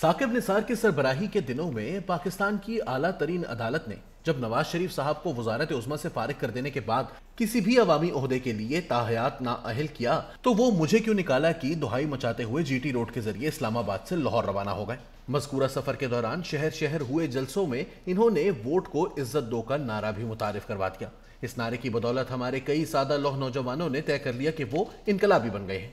साकिब निसार की सरबराही के दिनों में पाकिस्तान की आला तरीन अदालत ने जब नवाज शरीफ साहब को वजारत उजमा से फारिग कर देने के बाद किसी भी अवामी अहदे के लिए ताहयात अहल किया तो वो मुझे क्यों निकाला की दुहाई मचाते हुए जीटी रोड के जरिए इस्लामाबाद से लाहौर रवाना हो गए मजकूरा सफर के दौरान शहर शहर हुए जलसों में इन्होंने वोट को इज्जत दो का नारा भी मुतारफ करवा दिया इस नारे की बदौलत हमारे कई सादा लोह नौजवानों ने तय कर लिया कि वो इनकलाबी बन गए हैं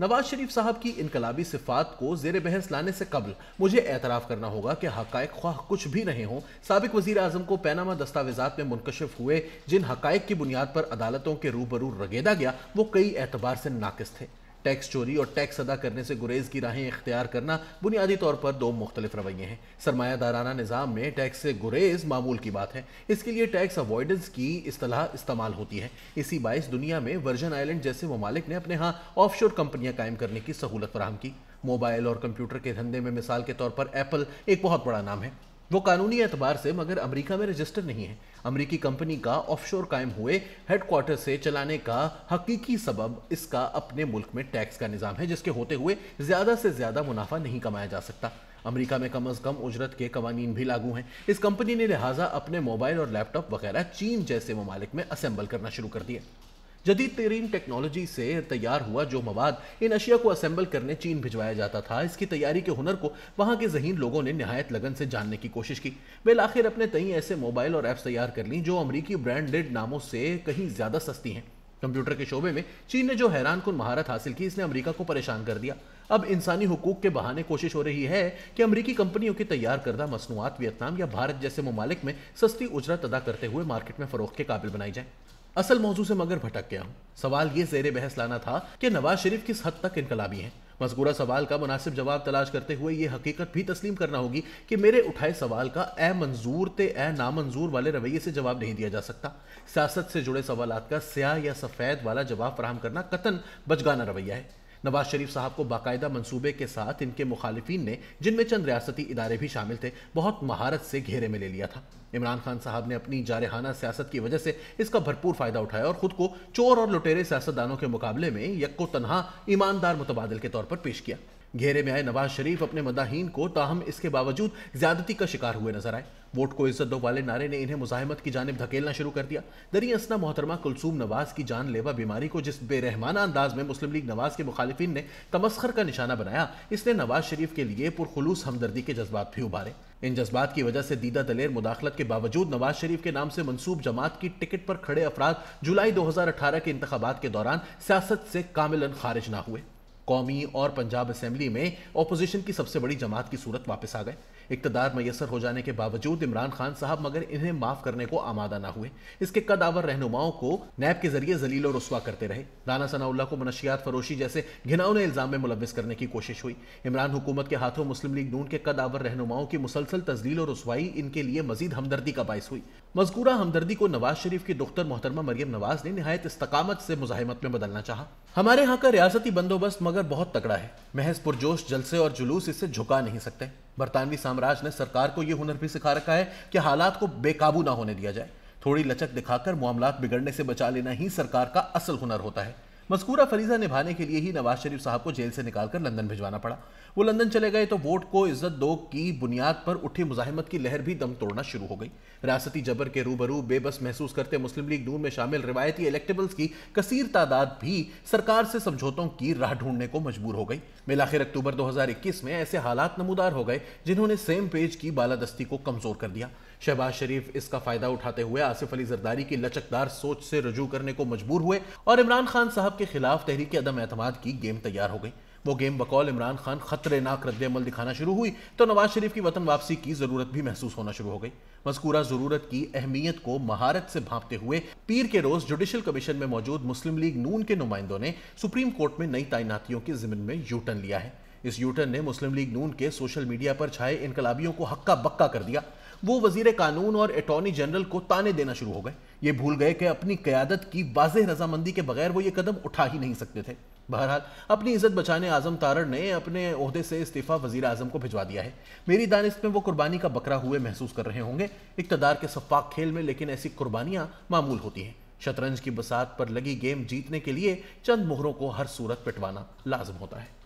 नवाज शरीफ साहब की इनकलाबी सिफात को जेर बहस लाने से कबल मुझे एतराफ़ करना होगा कि हक ख्वाह कुछ भी नहीं हों सबक वजी अजम को पैनामा दस्तावेजा में मुनकशिफ हुए जिन हक की बुनियाद पर अदालतों के रूबरू रगेदा गया वो कई एतबार से नाकस थे टैक्स चोरी और टैक्स अदा करने से गुरेज की राहें इख्तियार करना बुनियादी तौर पर दो मुख्तलिफ रवैये हैं सरमायादाराना निज़ाम में टैक्स से गुरेज मामूल की बात है इसके लिए टैक्स अवॉइडेंस की असलाह इस्तेमाल होती है इसी बायस दुनिया में वर्जन आइलैंड जैसे ममालिक ने अपने यहाँ ऑफ शोर कंपनियाँ कायम करने की सहूलत फराहम की मोबाइल और कंप्यूटर के धंधे में मिसाल के तौर पर एप्पल एक बहुत बड़ा नाम है वो कानूनी एतबार से मगर अमेरिका में रजिस्टर नहीं है अमेरिकी कंपनी का ऑफशोर कायम हुए हेडक्वार्टर से चलाने का हकीकी सबब इसका अपने मुल्क में टैक्स का निज़ाम है जिसके होते हुए ज़्यादा से ज़्यादा मुनाफा नहीं कमाया जा सकता अमेरिका में कम अज़ कम उजरत के कवानीन भी लागू हैं इस कंपनी ने लिहाजा अपने मोबाइल और लैपटॉप वगैरह चीन जैसे ममालिक में असेंबल करना शुरू कर दिया जदीद तरीन टेक्नोलॉजी से तैयार हुआ जो मवाद इन अशिया को असेंबल करने चीन भिजवाया जाता था इसकी तैयारी के हुनर को वहाँ के जहीन लोगों ने नहायत लगन से जानने की कोशिश की बिल आखिर अपने तई ऐसे मोबाइल और ऐप्स तैयार कर लीं जो अमरीकी ब्रांडेड नामों से कहीं ज़्यादा सस्ती हैं कंप्यूटर के शोबे में चीन ने जो हैरान कन महारत हासिल की इसने अमेरिका को परेशान कर दिया अब इंसानी हकूक के बहाने कोशिश हो रही है कि अमरीकी कंपनियों की तैयार करदा मसनूआत वियतनाम या भारत जैसे ममालिक में सस्ती उजरत अदा करते हुए मार्केट में फरोख के काबिल बनाई जाए असल मौजू से मगर भटक गया हूँ सवाल ये जेर बहस लाना था कि नवाज शरीफ किस हद तक इनकलाबी हैं मजकूरा सवाल का मुनासिब जवाब तलाश करते हुए ये हकीकत भी तस्लीम करना होगी कि मेरे उठाए सवाल का ए मंजूर ते ए नामंजूर वाले रवैये से जवाब नहीं दिया जा सकता सियासत से जुड़े सवाल का स्या या सफ़ेद वाला जवाब फराहम करना कतन बचगाना रवैया है नवाज शरीफ साहब को बाकायदा मंसूबे के साथ इनके मुखालिफिन ने जिनमें चंद रियासती इदारे भी शामिल थे बहुत महारत से घेरे में ले लिया था इमरान खान साहब ने अपनी जारहाना सियासत की वजह से इसका भरपूर फायदा उठाया और खुद को चोर और लुटेरे सियासतदानों के मुकाबले में यको तनहा ईमानदार मुतबादल के तौर पर पेश किया घेरे में आए नवाज शरीफ अपने मदाहीन को ताहम इसके बावजूद ज्यादती का शिकार हुए नजर आए वोट को इज्जत दो वाले नारे ने इन्हें मुजाहमत की जानब धकेलना शुरू कर दिया दरी असना मोहतरमा कुलसूम नवाज की जानलेवा बीमारी को जिस बेरहमाना अंदाज में मुस्लिम लीग नवाज के मुखालिफिन ने तमस्खर का निशाना बनाया इसने नवाज शरीफ के लिए पुरखलूस हमदर्दी के जज्बात भी उभारे इन जज्बात की वजह से दीदा दलेर मुदाखलत के बावजूद नवाज शरीफ के नाम से मनसूब जमात की टिकट पर खड़े अफराद जुलाई दो हजार अठारह के इंतबात के दौरान सियासत से कामिलन खारिज ना हुए कौमी और पंजाब असेंबली में अपोजिशन की सबसे बड़ी जमात की सूरत वापस आ गए इकतदार मैसर हो जाने के बावजूद इमरान खान साहब मगर इन्हें माफ करने को आमादा ना हुए इसके कदावर रहनुमाओं को नैब के जरिए जलील और रसवा करते रहे राना सनाउल्ला को मनशियात फरोशी जैसे घिनौने इल्जाम में मुलविस करने की कोशिश हुई इमरान हुकूमत के हाथों मुस्लिम लीग नून के कदावर रहनुमाओं की मुसलसल तजलील और रसवाई इनके लिए मजीद हमदर्दी का बायस हुई मजकूरा हमदर्दी को नवाज शरीफ की दुख्तर मोहतरमा मरियम नवाज ने नहायत इस्तकामत से मुजाहमत में बदलना चाहा हमारे यहाँ का रियासती बंदोबस्त मगर बहुत तकड़ा है महज पुरजोश जलसे और जुलूस इससे झुका नहीं सकते बरतानवी साम्राज्य ने सरकार को यह हुनर भी सिखा रखा है कि हालात को बेकाबू ना होने दिया जाए थोड़ी लचक दिखाकर मामला बिगड़ने से बचा लेना ही सरकार का असल हुनर होता है मस्कूरा फरीजा निभाने के लिए ही नवाज शरीफ साहब को जेल से निकालकर लंदन भिजवाना पड़ा वो लंदन चले गए तो वोट को इज्जत दो की बुनियाद पर उठी मुजाहमत की लहर भी दम तोड़ना शुरू हो गई रियासती जबर के रूबरू बेबस महसूस करते मुस्लिम लीग नून में शामिल रिवायती इलेक्टेबल्स की कसीर तादाद भी सरकार से समझौतों की राह ढूंढने को मजबूर हो गई मिलाखिर अक्टूबर दो में ऐसे हालात नमूदार हो गए जिन्होंने सेम पेज की बालादस्ती को कमजोर कर दिया शहबाज शरीफ इसका फायदा उठाते हुए आसिफ अली जरदारी की लचकदार सोच से रजू करने को मजबूर हुए और इमरान खान साहब के खिलाफ तहरीक अदम अतमाद की गेम तैयार हो गई वो गेम बकौल इमरान खान खतरनाक रद्दमल दिखाना शुरू हुई तो नवाज शरीफ की वतन वापसी की ज़रूरत भी महसूस होना शुरू हो गई मजकूरा ज़रूरत की अहमियत को महारत से भांपते हुए पीर के रोज़ जुडिशल कमीशन में मौजूद मुस्लिम लीग नून के नुमाइंदों ने सुप्रीम कोर्ट में नई तैनातियों के जिम्मन में यूटर्न लिया है इस यूटर्न ने मुस्लिम लीग नून के सोशल मीडिया पर छाए इनकलाबियों को हक्का बक्का कर दिया वो वजीर कानून और अटॉर्नी जनरल को ताने देना शुरू हो गए ये भूल गए कि अपनी क्यादत की वाज रजामंदी के बगैर वो ये कदम उठा ही नहीं सकते थे बहरहाल अपनी इज्जत बचाने आजम तारड़ ने अपने अहदे से इस्तीफा वजीर आजम को भिजवा दिया है मेरी दानिश में वो कुर्बानी का बकरा हुए महसूस कर रहे होंगे इकतदार के सफाक खेल में लेकिन ऐसी कुर्बानियाँ मामूल होती हैं शतरंज की बसात पर लगी गेम जीतने के लिए चंद मोहरों को हर सूरत पिटवाना लाजम होता है